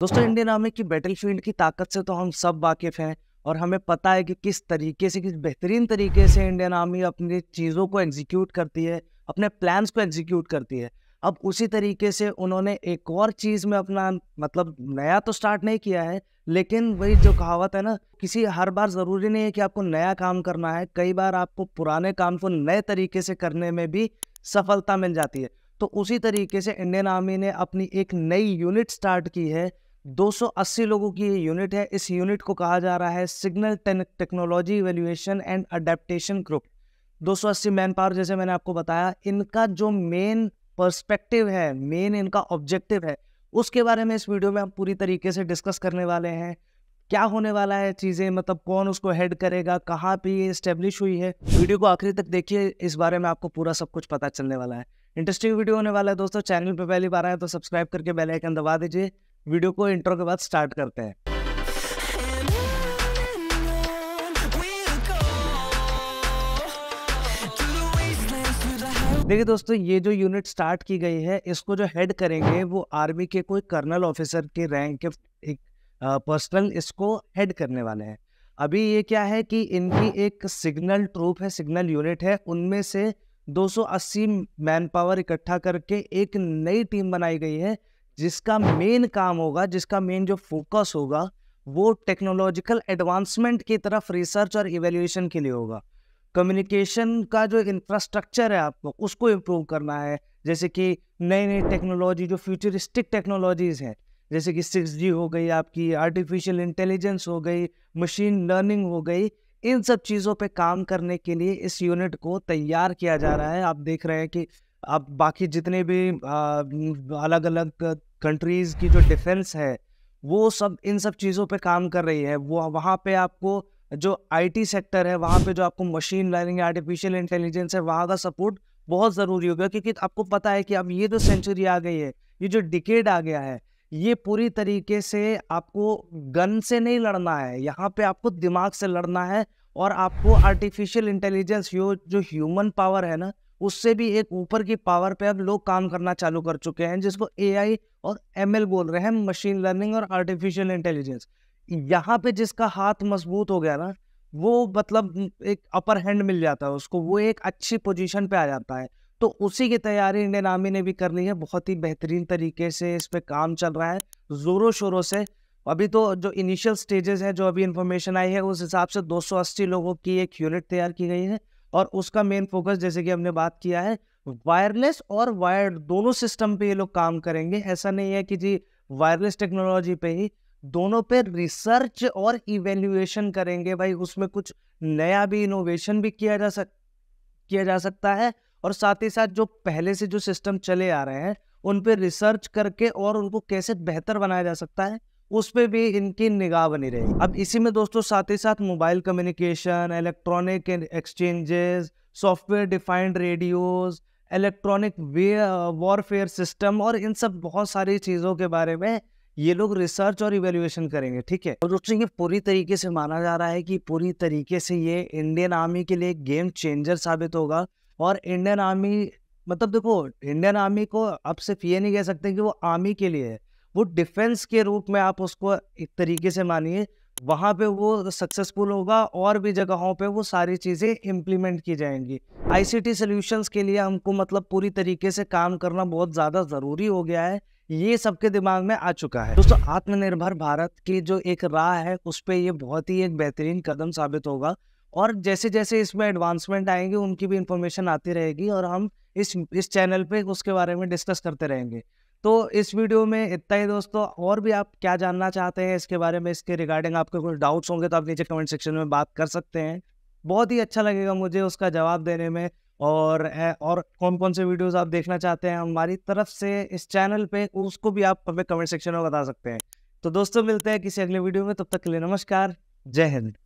दोस्तों हाँ। Indian army की बैटल फील्ड की ताकत से तो हम सब वाकिफ़ हैं और हमें पता है कि किस तरीके से किस बेहतरीन तरीके से इंडियन आर्मी अपनी चीज़ों को एग्जीक्यूट करती है अपने प्लान्स को एग्जीक्यूट करती है अब उसी तरीके से उन्होंने एक और चीज़ में अपना मतलब नया तो स्टार्ट नहीं किया है लेकिन वही जो कहावत है ना किसी हर बार ज़रूरी नहीं है कि आपको नया काम करना है कई बार आपको पुराने काम को नए तरीके से करने में भी सफलता मिल जाती है तो उसी तरीके से इंडियन आर्मी ने अपनी एक नई यूनिट स्टार्ट की है 280 लोगों की ये यूनिट है इस यूनिट को कहा जा रहा है signal technology evaluation and adaptation group 280 manpower जैसे मैंने आपको बताया इनका जो मेन पर्सपेक्टिव है मेन इनका ऑब्जेक्टिव है उसके बारे में इस वीडियो में हम पूरी तरीके से डिस्कस करने वाले हैं क्या होने वाला है चीज़ें मतलब कौन उसको हेड करेगा कहाँ पे ये इस्टेब्लिश हुई है वीडियो को आखिरी तक देखिए इस बारे में आपको पूरा सब कुछ पता चलने वाला है इंटरेस्टिंग वीडियो होने वाला है दोस्तों चैनल पे पहली बार आए तो सब्सक्राइब करके बेल आइकन दबा दीजिए वीडियो को इंट्रो के बाद स्टार्ट करते हैं देखिए दोस्तों ये जो यूनिट स्टार्ट की गई है इसको जो हेड करेंगे वो आर्मी के कोई कर्नल ऑफिसर के रैंक के एक पर्सनल इसको हेड करने वाले हैं अभी ये क्या है कि इनकी एक सिग्नल ट्रूप है सिग्नल यूनिट है उनमें से 280 मैन पावर इकट्ठा करके एक नई टीम बनाई गई है जिसका मेन काम होगा जिसका मेन जो फोकस होगा वो टेक्नोलॉजिकल एडवांसमेंट की तरफ रिसर्च और इवेल्यूएशन के लिए होगा कम्युनिकेशन का जो इंफ्रास्ट्रक्चर है आपको उसको इम्प्रूव करना है जैसे कि नई नई टेक्नोलॉजी जो फ्यूचरिस्टिक टेक्नोलॉजीज़ हैं जैसे कि सिक्स जी हो गई आपकी आर्टिफिशियल इंटेलिजेंस हो गई मशीन लर्निंग हो गई इन सब चीज़ों पे काम करने के लिए इस यूनिट को तैयार किया जा रहा है आप देख रहे हैं कि आप बाकी जितने भी अलग अलग कंट्रीज़ की जो डिफेंस है वो सब इन सब चीज़ों पे काम कर रही है वो वहाँ पे आपको जो आईटी सेक्टर है वहाँ पे जो आपको मशीन लर्निंग आर्टिफिशियल इंटेलिजेंस है वहाँ का सपोर्ट बहुत ज़रूरी होगा क्योंकि आपको पता है कि अब ये जो सेंचुरी आ गई है ये जो डिकेड आ गया है ये पूरी तरीके से आपको गन से नहीं लड़ना है यहाँ पे आपको दिमाग से लड़ना है और आपको आर्टिफिशियल इंटेलिजेंस यो जो ह्यूमन पावर है ना उससे भी एक ऊपर की पावर पे अब लोग काम करना चालू कर चुके हैं जिसको ए और एम बोल रहे हैं मशीन लर्निंग और आर्टिफिशियल इंटेलिजेंस यहाँ पे जिसका हाथ मजबूत हो गया ना वो मतलब एक अपर हैंड मिल जाता है उसको वो एक अच्छी पोजीशन पे आ जाता है तो उसी की तैयारी इंडियन आर्मी ने भी कर ली है बहुत ही बेहतरीन तरीके से इस पर काम चल रहा है ज़ोरों शोरों से अभी तो जो इनिशियल स्टेजेस है जो अभी इन्फॉर्मेशन आई है उस हिसाब से 280 लोगों की एक यूनिट तैयार की गई है और उसका मेन फोकस जैसे कि हमने बात किया है वायरलेस और वायर्ड दोनों सिस्टम पे ये लोग काम करेंगे ऐसा नहीं है कि जी वायरलेस टेक्नोलॉजी पे ही दोनों पे रिसर्च और इवेल्युएशन करेंगे भाई उसमें कुछ नया भी इनोवेशन भी किया जा सक किया जा सकता है और साथ ही साथ जो पहले से जो सिस्टम चले आ रहे हैं उन पे रिसर्च करके और उनको कैसे बेहतर बनाया जा सकता है उस पर भी इनकी निगाह बनी रहेगी अब इसी में दोस्तों साथ ही साथ mobile communication electronic exchanges software defined radios electronic warfare system और इन सब बहुत सारी चीज़ों के बारे में ये लोग रिसर्च और इवेल्युएशन करेंगे ठीक है और तो दोस्तों ये पूरी तरीके से माना जा रहा है कि पूरी तरीके से ये इंडियन आर्मी के लिए गेम चेंजर साबित होगा और इंडियन आर्मी मतलब देखो इंडियन आर्मी को अब सिर्फ ये नहीं कह सकते कि वो आर्मी के लिए है वो डिफेंस के रूप में आप उसको एक तरीके से मानिए वहाँ पे वो सक्सेसफुल होगा और भी जगहों पे वो सारी चीज़ें इम्प्लीमेंट की जाएंगी आईसीटी सॉल्यूशंस के लिए हमको मतलब पूरी तरीके से काम करना बहुत ज़्यादा ज़रूरी हो गया है ये सबके दिमाग में आ चुका है दोस्तों आत्मनिर्भर भारत की जो एक राह है उस पर ये बहुत ही एक बेहतरीन कदम साबित होगा और जैसे जैसे इसमें एडवांसमेंट आएंगे उनकी भी इन्फॉर्मेशन आती रहेगी और हम इस इस चैनल पे उसके बारे में डिस्कस करते रहेंगे तो इस वीडियो में इतना ही दोस्तों और भी आप क्या जानना चाहते हैं इसके बारे में इसके रिगार्डिंग आपके कुछ डाउट्स होंगे तो आप नीचे कमेंट सेक्शन में बात कर सकते हैं बहुत ही अच्छा लगेगा मुझे उसका जवाब देने में और और कौन कौन से वीडियोस आप देखना चाहते हैं हमारी तरफ से इस चैनल पे उसको भी आप हमें कमेंट सेक्शन में बता सकते हैं तो दोस्तों मिलते हैं किसी अगले वीडियो में तब तक के लिए नमस्कार जय हिंद